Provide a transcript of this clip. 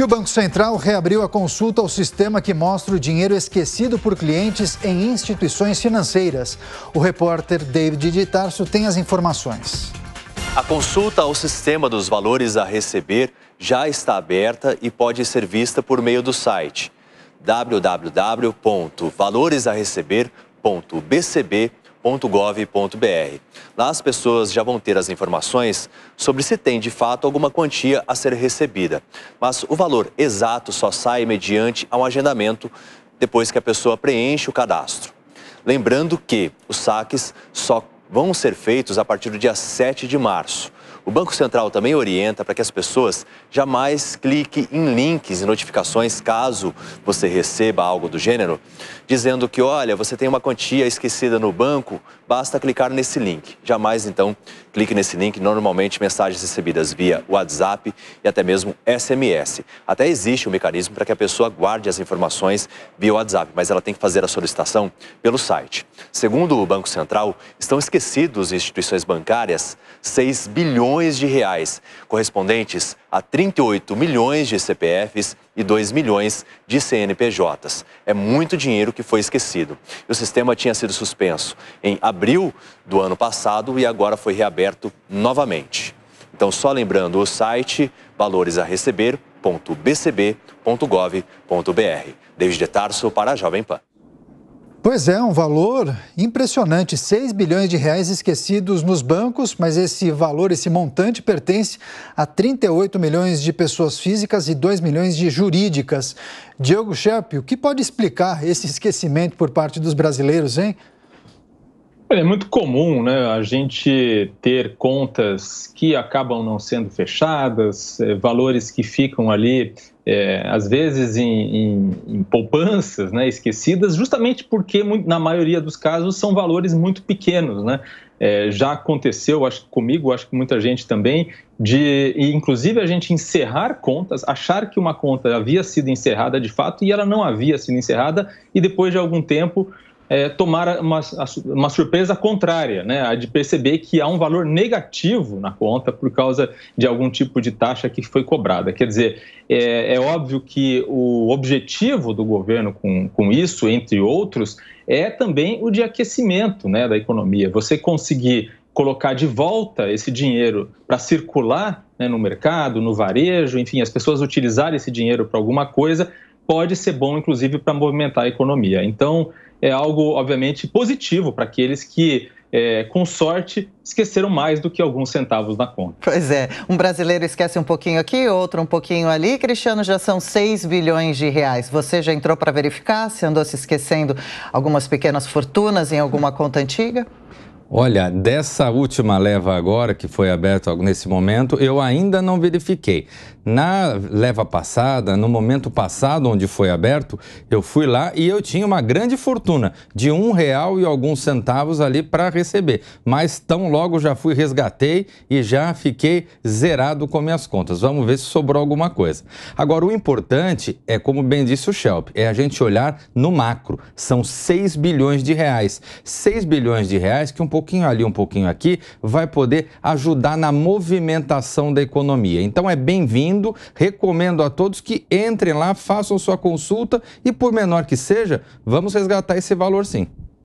E o Banco Central reabriu a consulta ao sistema que mostra o dinheiro esquecido por clientes em instituições financeiras. O repórter David de Tarso tem as informações. A consulta ao sistema dos valores a receber já está aberta e pode ser vista por meio do site www.valoresareceber.bcb.com www.gov.br. Lá as pessoas já vão ter as informações sobre se tem de fato alguma quantia a ser recebida, mas o valor exato só sai mediante um agendamento depois que a pessoa preenche o cadastro. Lembrando que os saques só vão ser feitos a partir do dia 7 de março. O Banco Central também orienta para que as pessoas jamais cliquem em links e notificações caso você receba algo do gênero, dizendo que, olha, você tem uma quantia esquecida no banco, basta clicar nesse link. Jamais, então, clique nesse link. Normalmente, mensagens recebidas via WhatsApp e até mesmo SMS. Até existe um mecanismo para que a pessoa guarde as informações via WhatsApp, mas ela tem que fazer a solicitação pelo site. Segundo o Banco Central, estão esquecidos em instituições bancárias 6 bilhões de reais, correspondentes a 38 milhões de CPFs e 2 milhões de CNPJs. É muito dinheiro que foi esquecido. O sistema tinha sido suspenso em abril do ano passado e agora foi reaberto novamente. Então, só lembrando o site valoresareceber.bcb.gov.br. Desde Tarso para a Jovem Pan. Pois é, um valor impressionante, 6 bilhões de reais esquecidos nos bancos, mas esse valor, esse montante pertence a 38 milhões de pessoas físicas e 2 milhões de jurídicas. Diogo Scherp, o que pode explicar esse esquecimento por parte dos brasileiros, hein? É muito comum né, a gente ter contas que acabam não sendo fechadas, é, valores que ficam ali, é, às vezes, em, em, em, poupanças né, esquecidas, justamente porque, na maioria dos casos, são valores muito pequenos. Né? É, já aconteceu, acho comigo, acho que muita gente também, de inclusive a gente encerrar contas, achar que uma conta havia sido encerrada de fato e ela não havia sido encerrada, e depois de algum tempo é, tomar uma, uma, surpresa contrária, né? a de perceber que há um valor negativo na conta por causa de algum tipo de taxa que foi cobrada. Quer dizer, é, é óbvio que o objetivo do governo com, com isso, entre outros, é também o de aquecimento né, da economia. Você conseguir colocar de volta esse dinheiro para circular né, no mercado, no varejo, enfim, as pessoas utilizarem esse dinheiro para alguma coisa pode ser bom, inclusive, para movimentar a economia. Então, é algo, obviamente, positivo para aqueles que é, com sorte, esqueceram mais do que alguns centavos na conta. Pois é, um brasileiro esquece um pouquinho aqui, outro um pouquinho ali. Cristiano, já são 6 bilhões de reais. Você já entrou para verificar se andou se esquecendo algumas pequenas fortunas em alguma conta antiga? Olha, dessa última leva agora que foi aberta nesse momento, eu ainda não verifiquei. Na leva passada, no momento passado onde foi aberto, eu fui lá e eu tinha uma grande fortuna de um real e alguns centavos ali para receber. Mas tão logo já fui resgatei e já fiquei zerado com minhas contas. Vamos ver se sobrou alguma coisa. Agora o importante é, como bem disse o Shelp, é a gente olhar no macro. São 6 bilhões de reais. 6 bilhões de reais que um pouco pouquinho ali, um pouquinho aqui, vai poder ajudar na movimentação da economia. Então é bem-vindo, recomendo a todos que entrem lá, façam sua consulta e, por menor que seja, vamos resgatar esse valor sim.